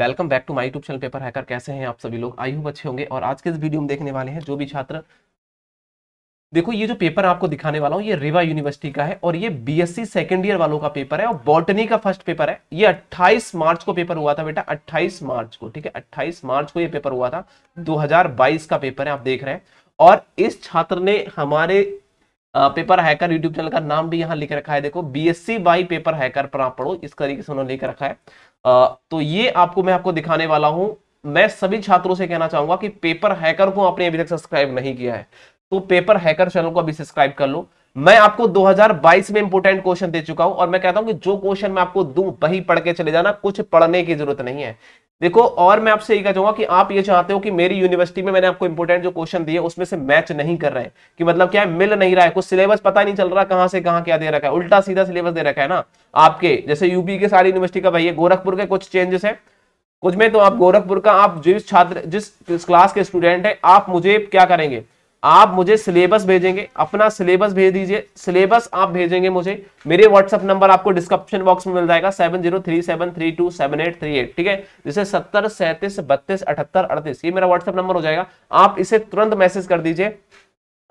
welcome back to my YouTube channel paper hacker कैसे हैं आप सभी लोग आई होप अच्छे होंगे और आज के इस वीडियो में देखने वाले हैं जो भी छात्र देखो ये जो पेपर आपको दिखाने वाला हूँ ये रिवा यूनिवर्सिटी का है और ये बीएससी सेकेंड ईयर वालों का पेपर है और बॉटनी का फर्स्ट पेपर है ये 28 मार्च को पेपर हुआ था बेटा 28 मार्च को ठीक है 28 मार्च को ये पेपर हुआ था 2022 का पेपर है आप देख रहे हैं और इस छात्र ने हमारे पेपर हैकर यूट्यूब चैनल का नाम भी यहाँ लिख रखा है देखो B S C by paper hacker पर आप पढ़ो इस तरीके से उन्होंने लिख रखा है तो ये आपको मैं आपको दिखाने वाला हूँ मैं सभी छात्रों से कहना चाहूंगा कि पेपर हैकर को आपने अभी तक सब्सक्राइब नहीं किया है तो पेपर हैकर चैनल को अभी सब्सक्राइब कर लो मैं आपको 2022 में इंपोर्टेंट क्वेश्चन दे चुका हूं और मैं कहता हूं कि जो क्वेश्चन मैं आपको दूं वही पढ़ के चले जाना कुछ पढ़ने की जरूरत नहीं है देखो और मैं आपसे यही कह चाहूंगा कि आप ये चाहते हो कि मेरी यूनिवर्सिटी में मैंने आपको इंपोर्टेंट जो क्वेश्चन दिए उसमें से मैच नहीं कर रहे हैं कि मतलब क्या है मिल नहीं रहा है कुछ सिलेबस पता नहीं चल रहा कहां से कहां क्या दे रखा है उल्टा सीधा सिलेबस दे रखा है ना आपके जैसे यूपी के सारी यूनिवर्सिटी का भाई है गोरखपुर के कुछ चेंजेस है कुछ में तो आप गोरखपुर का आप जिस छात्र जिस क्लास के स्टूडेंट है आप मुझे क्या करेंगे आप मुझे सिलेबस भेजेंगे अपना सिलेबस भेज दीजिए सिलेबस आप भेजेंगे मुझे मेरे व्हाट्सएप नंबर आपको डिस्क्रिप्शन बॉक्स में मिल जाएगा seven zero three seven three two seven eight three eight ठीक है जिसे सत्तर सैंतीस बत्तीस अठहत्तर अड़तीस ये मेरा व्हाट्सएप नंबर हो जाएगा आप इसे तुरंत मैसेज कर दीजिए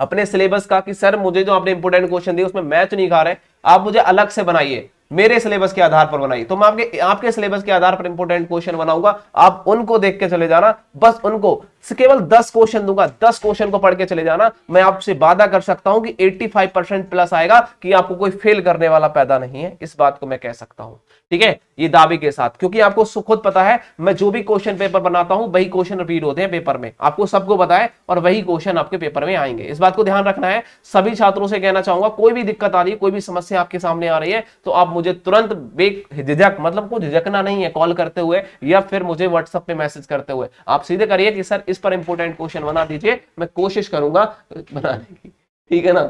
अपने सिलेबस का कि सर मुझे जो आपने इंपोर्टेंट क्वेश्चन दिए उसमें मैच नहीं खा रहे आप मुझे अलग से बनाइए मेरे सिलेबस के आधार पर बनाइए तो मैं आपके आपके सिलेबस के आधार पर इंपोर्टेंट क्वेश्चन बनाऊंगा आप उनको देख के चले जाना बस उनको केवल 10 क्वेश्चन दूंगा 10 क्वेश्चन को पढ़ के चले जाना मैं आपसे वादा कर सकता हूं कि 85 परसेंट प्लस आएगा कि आपको कोई फेल करने वाला पैदा नहीं है इस बात को मैं कह सकता हूं ठीक है ये दावे के साथ क्योंकि आपको खुद पता है मैं जो भी क्वेश्चन पेपर बनाता हूं वही क्वेश्चन रिपीट होते हैं पेपर में आपको सबको पता है और वही क्वेश्चन आपके पेपर में आएंगे इस बात को ध्यान रखना है सभी छात्रों से कहना चाहूंगा कोई भी दिक्कत आ रही है कोई भी समस्या आपके सामने आ रही है तो आप मुझे तुरंत बेक मतलब को झिझकना नहीं है कॉल करते हुए या फिर मुझे व्हाट्सअप पे मैसेज करते हुए आप सीधे करिए कि सर इस पर इंपोर्टेंट क्वेश्चन बना दीजिए मैं कोशिश करूंगा बनाने की ठीक है ना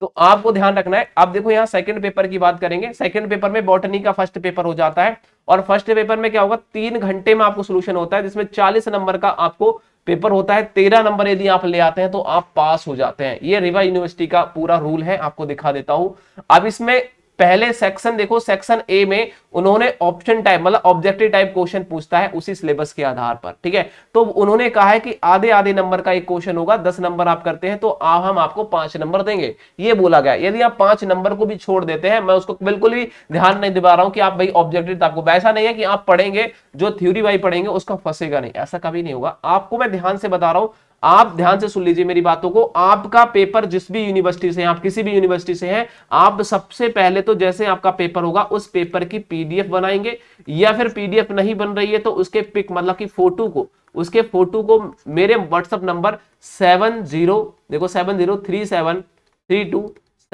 तो आपको ध्यान रखना है आप देखो यहाँ सेकंड पेपर की बात करेंगे सेकंड पेपर में बॉटनी का फर्स्ट पेपर हो जाता है और फर्स्ट पेपर में क्या होगा तीन घंटे में आपको सोल्यूशन होता है जिसमें चालीस नंबर का आपको पेपर होता है तेरह नंबर यदि आप ले आते हैं तो आप पास हो जाते हैं ये रिवा यूनिवर्सिटी का पूरा रूल है आपको दिखा देता हूं अब इसमें पहले सेक्शन देखो सेक्शन ए में उन्होंने ऑप्शन टाइप मतलब ऑब्जेक्टिव टाइप क्वेश्चन पूछता है उसी सिलेबस के आधार पर ठीक है तो उन्होंने कहा है कि आधे आधे नंबर का एक क्वेश्चन होगा दस नंबर आप करते हैं तो आप हम आपको पांच नंबर देंगे ये बोला गया यदि आप पांच नंबर को भी छोड़ देते हैं मैं उसको बिल्कुल भी ध्यान नहीं दिवा रहा हूं कि आप भाई ऑब्जेक्टिव आपको ऐसा नहीं है कि आप पढ़ेंगे जो थ्योरी वाई पढ़ेंगे उसका फंसेगा नहीं ऐसा कभी नहीं होगा आपको मैं ध्यान से बता रहा हूं आप ध्यान से सुन लीजिए मेरी बातों को आपका पेपर जिस भी यूनिवर्सिटी से आप किसी भी यूनिवर्सिटी से हैं आप सबसे पहले तो जैसे आपका पेपर होगा उस पेपर की पीडीएफ बनाएंगे या फिर पीडीएफ नहीं बन रही है तो उसके पिक मतलब की फोटो को उसके फोटो को मेरे व्हाट्सअप नंबर सेवन जीरो देखो seven zero three seven three two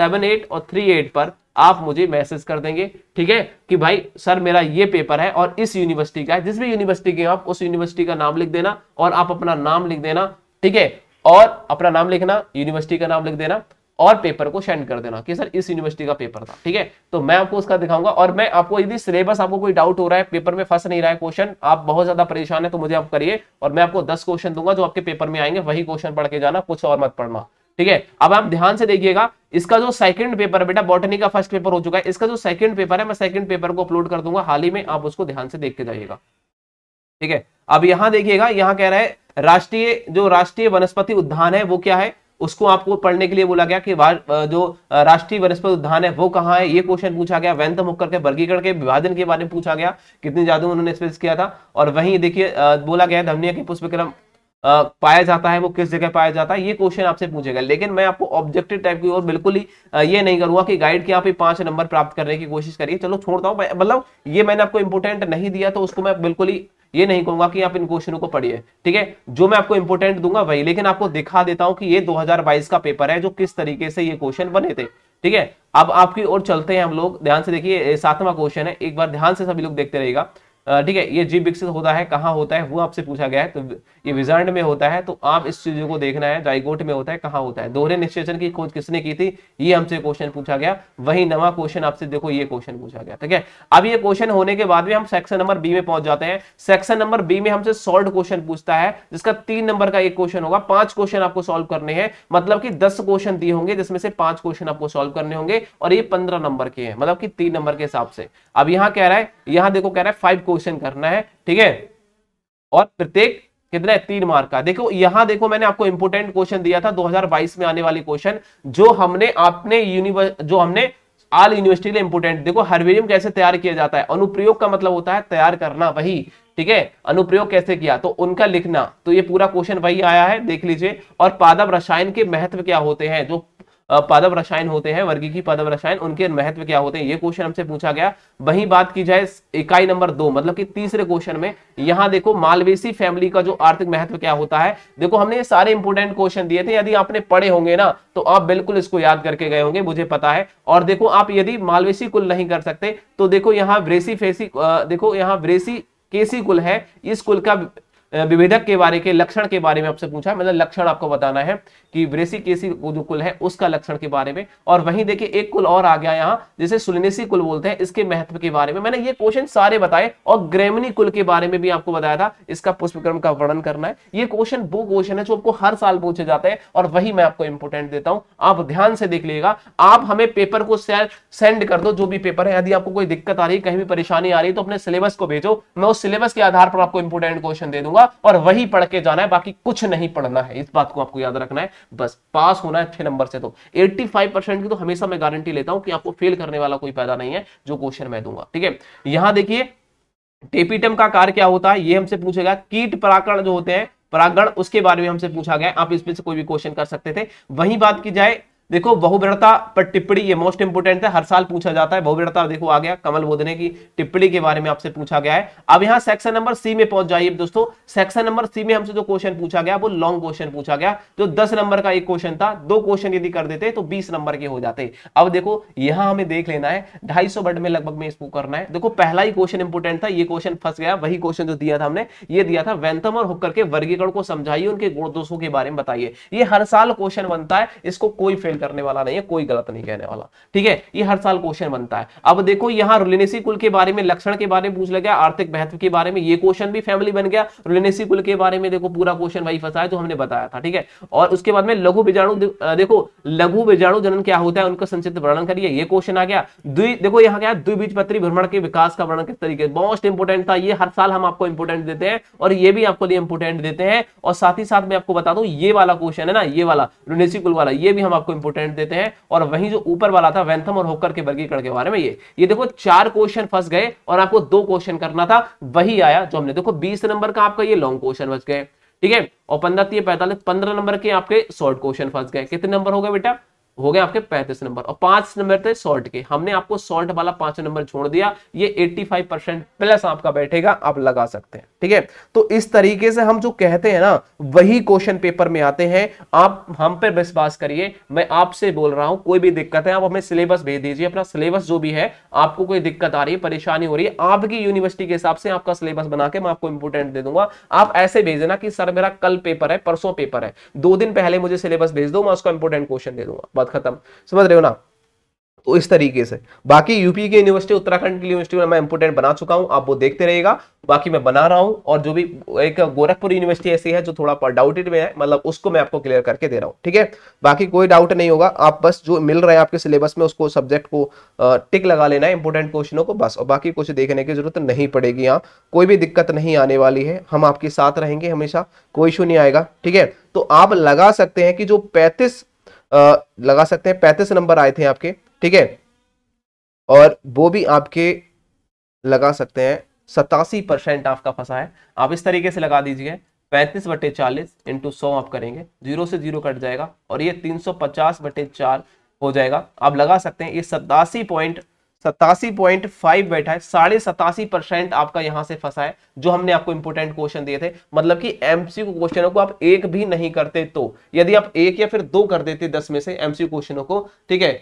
seven eight और थ्री एट पर आप मुझे मैसेज कर देंगे ठीक है कि भाई सर मेरा ये पेपर है और इस यूनिवर्सिटी का है जिस भी यूनिवर्सिटी के आप उस यूनिवर्सिटी का नाम लिख देना और आप अपना नाम लिख देना ठीक है और अपना नाम लिखना यूनिवर्सिटी का नाम लिख देना और पेपर को सेंड कर देना कि सर इस यूनिवर्सिटी का पेपर था ठीक है तो मैं आपको उसका दिखाऊंगा और मैं आपको यदि सिलेबस आपको कोई डाउट हो रहा है पेपर में फंस नहीं रहा है क्वेश्चन आप बहुत ज्यादा परेशान है तो मुझे आप करिए और मैं आपको दस क्वेश्चन दूंगा जो आपके पेपर में आएंगे वही क्वेश्चन पढ़ के जाना कुछ और मत पढ़ना ठीक है अब आप ध्यान से देखिएगा इसका जो सेकंड पेपर है बेटा बॉटनी का फर्स्ट पेपर हो चुका है इसका जो सेकंड पेपर है मैं सेकंड पेपर को अपलोड कर दूंगा हाल ही में आप उसको ध्यान से देख के जाइएगा ठीक है अब यहां देखिएगा यहां कह रहा है राष्ट्रीय जो राष्ट्रीय वनस्पति उद्यान है वो क्या है उसको आपको पढ़ने के लिए बोला गया कि जो राष्ट्रीय वनस्पति उद्यान है वो कहाँ है ये क्वेश्चन पूछा गया वैंत मुक्कर के वर्गीकरण के विभाजन के बारे में पूछा गया कितनी जादू उन्होंने स्पेस किया था और वहीं देखिए बोला गया धमनिया के पुष्पक्रम पाया जाता है वो किस जगह पाया जाता है ये क्वेश्चन आपसे पूछेगा लेकिन मैं आपको ऑब्जेक्टिव टाइप की और बिल्कुल ही ये नहीं करूंगा कि गाइड के आप ही पांच नंबर प्राप्त करने की कोशिश करिए चलो छोड़ता हूँ मतलब ये मैंने आपको इंपोर्टेंट नहीं दिया तो उसको मैं बिल्कुल ही ये नहीं कहूंगा कि आप इन क्वेश्चनों को पढ़िए ठीक है जो मैं आपको इंपोर्टेंट दूंगा वही लेकिन आपको दिखा देता हूं कि ये 2022 का पेपर है जो किस तरीके से ये क्वेश्चन बने थे ठीक है अब आपकी ओर चलते हैं हम लोग ध्यान से देखिए सातवां क्वेश्चन है एक बार ध्यान से सभी लोग देखते रहेगा ठीक है ये जीव विकसित होता है कहाँ होता है वो आपसे पूछा गया है तो ये विजार्ड में होता है तो आप इस चीजों को देखना है जाइगोट में होता है कहाँ होता है दोहरे निश्चेचन की खोज किसने की थी ये हमसे क्वेश्चन पूछा गया वही नवा क्वेश्चन आपसे देखो ये क्वेश्चन पूछा गया ठीक है अब ये क्वेश्चन होने के बाद में हम सेक्शन नंबर बी में पहुंच जाते हैं सेक्शन नंबर बी में हमसे सोल्व क्वेश्चन पूछता है जिसका तीन नंबर का एक क्वेश्चन होगा पांच क्वेश्चन आपको सोल्व करने हैं मतलब की दस क्वेश्चन दिए होंगे जिसमें से पांच क्वेश्चन आपको सोल्व करने होंगे और ये पंद्रह नंबर के हैं मतलब की तीन नंबर के हिसाब से अब यहाँ कह रहा है यहाँ देखो कह रहा है फाइव क्वेश्चन क्वेश्चन करना है ठीक है और प्रत्येक कितना है तीन मार्क का देखो यहां देखो मैंने आपको इंपोर्टेंट क्वेश्चन दिया था 2022 में आने वाले क्वेश्चन जो हमने आपने यूनिवर्स जो हमने आल यूनिवर्सिटी के इंपोर्टेंट देखो हर्बेरियम कैसे तैयार किया जाता है अनुप्रयोग का मतलब होता है तैयार करना वही ठीक है अनुप्रयोग कैसे किया तो उनका लिखना तो ये पूरा क्वेश्चन वही आया है देख लीजिए और पादप रसायन के महत्व क्या होते हैं जो पादव रसायन होते हैं वर्गी की पादव रसायन उनके महत्व क्या होते हैं ये क्वेश्चन हमसे पूछा गया वही बात की जाए इकाई नंबर दो मतलब कि तीसरे क्वेश्चन में यहां देखो मालवेसी फैमिली का जो आर्थिक महत्व क्या होता है देखो हमने ये सारे इंपोर्टेंट क्वेश्चन दिए थे यदि आपने पढ़े होंगे ना तो आप बिल्कुल इसको याद करके गए होंगे मुझे पता है और देखो आप यदि मालवेसी कुल नहीं कर सकते तो देखो यहाँ ब्रेसी फेसी देखो यहाँ ब्रेसी केसी कुल है इस कुल का विभेदक के बारे के लक्षण के बारे में आपसे पूछा मतलब लक्षण आपको बताना है कि ब्रेसी केसी वो जो कुल है उसका लक्षण के बारे में और वहीं देखिए एक कुल और आ गया यहाँ जिसे सुलनेसी कुल बोलते हैं इसके महत्व के बारे में मैंने ये क्वेश्चन सारे बताए और ग्रेमनी कुल के बारे में भी आपको बताया था इसका पुष्पक्रम का वर्णन करना है ये क्वेश्चन वो क्वेश्चन है जो आपको हर साल पूछे जाते हैं और वही मैं आपको इंपोर्टेंट देता हूँ आप ध्यान से देख लीजिएगा आप हमें पेपर को सेंड कर दो जो भी पेपर है यदि आपको कोई दिक्कत आ रही है कहीं भी परेशानी आ रही है तो अपने सिलेबस को भेजो मैं उस सिलेबस के आधार पर आपको इंपोर्टेंट क्वेश्चन दे दूंगा होगा और वही पढ़ के जाना है बाकी कुछ नहीं पढ़ना है इस बात को आपको याद रखना है बस पास होना है अच्छे नंबर से तो 85 परसेंट की तो हमेशा मैं गारंटी लेता हूं कि आपको फेल करने वाला कोई पैदा नहीं है जो क्वेश्चन मैं दूंगा ठीक है यहां देखिए टेपीटम का कार्य क्या होता है ये हमसे पूछेगा कीट पराकरण जो होते हैं परागण उसके बारे में हमसे पूछा गया आप इसमें से कोई भी क्वेश्चन कर सकते थे वही बात की जाए देखो बहुब्रता पर टिप्पणी ये मोस्ट इंपोर्टेंट है हर साल पूछा जाता है बहुब्रता देखो आ गया कमल बोधने की टिप्पणी के बारे में आपसे पूछा गया है अब यहाँ सेक्शन नंबर सी में पहुंच जाइए दोस्तों सेक्शन नंबर सी में हमसे जो क्वेश्चन पूछा गया वो लॉन्ग क्वेश्चन पूछा गया जो दस नंबर का एक क्वेश्चन था दो क्वेश्चन यदि कर देते तो बीस नंबर के हो जाते अब देखो यहां हमें देख लेना है ढाई सौ वर्ड में लगभग में इसको करना है देखो पहला ही क्वेश्चन इंपोर्टेंट था ये क्वेश्चन फंस गया वही क्वेश्चन जो दिया था हमने ये दिया था वैंतम और हुक्कर के वर्गीकरण को समझाइए उनके गुण दोषों के बारे में बताइए ये हर साल क्वेश्चन बनता है इसको कोई फेल कमेंट करने वाला नहीं है कोई गलत नहीं कहने वाला ठीक है ये हर साल क्वेश्चन बनता है अब देखो यहाँ रुलिनेसी कुल के बारे में लक्षण के बारे में पूछ लगा आर्थिक महत्व के बारे में ये क्वेश्चन भी फैमिली बन गया रुलिनेसी कुल के बारे में देखो पूरा क्वेश्चन वही फंसा है जो हमने बताया था ठीक है और उसके बाद में लघु बीजाणु देखो लघु बीजाणु जनन क्या होता है उनका संचित वर्णन करिए ये क्वेश्चन आ गया देखो यहाँ क्या द्विबीजपत्री भ्रमण के विकास का वर्णन किस तरीके मोस्ट इंपोर्टेंट था ये हर साल हम आपको इंपोर्टेंट देते हैं और ये भी आपको इंपोर्टेंट देते हैं और साथ ही साथ मैं आपको बता दू ये वाला क्वेश्चन है ना ये वाला रुनेसी कुल वाला ये भी हम आपको इंपोर्टेंट देते हैं और वहीं जो ऊपर वाला था वेंथम और होकर के वर्गीकरण के बारे में ये ये देखो चार क्वेश्चन फंस गए और आपको दो क्वेश्चन करना था वही आया जो हमने देखो बीस नंबर का आपका ये लॉन्ग क्वेश्चन बच गए ठीक है और पंद्रह पैंतालीस पंद्रह नंबर के आपके शॉर्ट क्वेश्चन फंस गए कितने नंबर हो गए बेटा हो गए आपके पैंतीस नंबर और पांच नंबर थे शॉर्ट के हमने आपको सोल्ट वाला पांच नंबर छोड़ दिया ये 85 परसेंट प्लस आपका बैठेगा आप लगा सकते हैं ठीक है तो इस तरीके से हम जो कहते हैं ना वही क्वेश्चन पेपर में आते हैं आप हम पर विश्वास करिए मैं आपसे बोल रहा हूं कोई भी दिक्कत है आप हमें सिलेबस भेज दीजिए अपना सिलेबस जो भी है आपको कोई दिक्कत आ रही है परेशानी हो रही है आपकी यूनिवर्सिटी के हिसाब से आपका सिलेबस बना के मैं आपको इंपोर्टेंट दे दूंगा आप ऐसे भेज देना कि सर मेरा कल पेपर है परसों पेपर है दो दिन पहले मुझे सिलेबस भेज दो मैं उसका इंपोर्टेंट क्वेश्चन दे दूंगा बात खत्म समझ रहे हो ना तो इस तरीके से बाकी यूपी की यूनिवर्सिटी उत्तराखंड की यूनिवर्सिटी में मैं इंपोर्टेंट बना चुका हूं आप वो देखते रहेगा बाकी मैं बना रहा हूं और जो भी एक गोरखपुर यूनिवर्सिटी ऐसी है जो थोड़ा डाउटेड में है मतलब उसको मैं आपको क्लियर करके दे रहा हूं ठीक है बाकी कोई डाउट नहीं होगा आप बस जो मिल रहा है आपके सिलेबस में उसको सब्जेक्ट को टिक लगा लेना है इंपोर्टेंट क्वेश्चनों को बस और बाकी कुछ देखने की जरूरत नहीं पड़ेगी यहाँ कोई भी दिक्कत नहीं आने वाली है हम आपके साथ रहेंगे हमेशा कोई इशू नहीं आएगा ठीक है तो आप लगा सकते हैं कि जो पैंतीस लगा सकते हैं पैंतीस नंबर आए थे आपके ठीक है और वो भी आपके लगा सकते हैं सतासी परसेंट आपका फंसा है आप इस तरीके से लगा दीजिए पैंतीस बटे चालीस इंटू सौ आप करेंगे जीरो से जीरो कट जाएगा और ये तीन सौ पचास बटे चार हो जाएगा आप लगा सकते हैं ये सतासी पॉइंट सतासी पॉइंट फाइव बैठा है साढ़े सतासी परसेंट आपका यहां से फंसा है जो हमने आपको इंपोर्टेंट क्वेश्चन दिए थे मतलब कि एमसीयू क्वेश्चनों को आप एक भी नहीं करते तो यदि आप एक या फिर दो कर देते दस में से एमसीयू क्वेश्चनों को ठीक है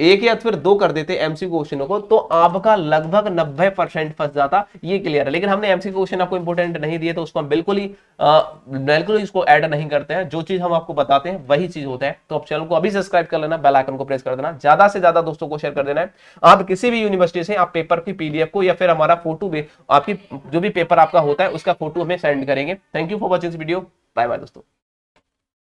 एक या फिर दो कर देते एमसी क्वेश्चनों को तो आपका लगभग 90 परसेंट फंस जाता ये क्लियर है लेकिन हमने एमसी क्वेश्चन आपको इंपोर्टेंट नहीं दिए तो उसको हम बिल्कुल ही बिल्कुल ही इसको ऐड नहीं करते हैं जो चीज हम आपको बताते हैं वही चीज होता है तो आप चैनल को अभी सब्सक्राइब कर लेना बेलाइकन को प्रेस कर देना ज्यादा से ज्यादा दोस्तों को शेयर कर देना है आप किसी भी यूनिवर्सिटी से आप पेपर की पीडीएफ को या फिर हमारा फोटो भी आपकी जो भी पेपर आपका होता है उसका फोटो हमें सेंड करेंगे thank you for watching video bye bye दोस्तों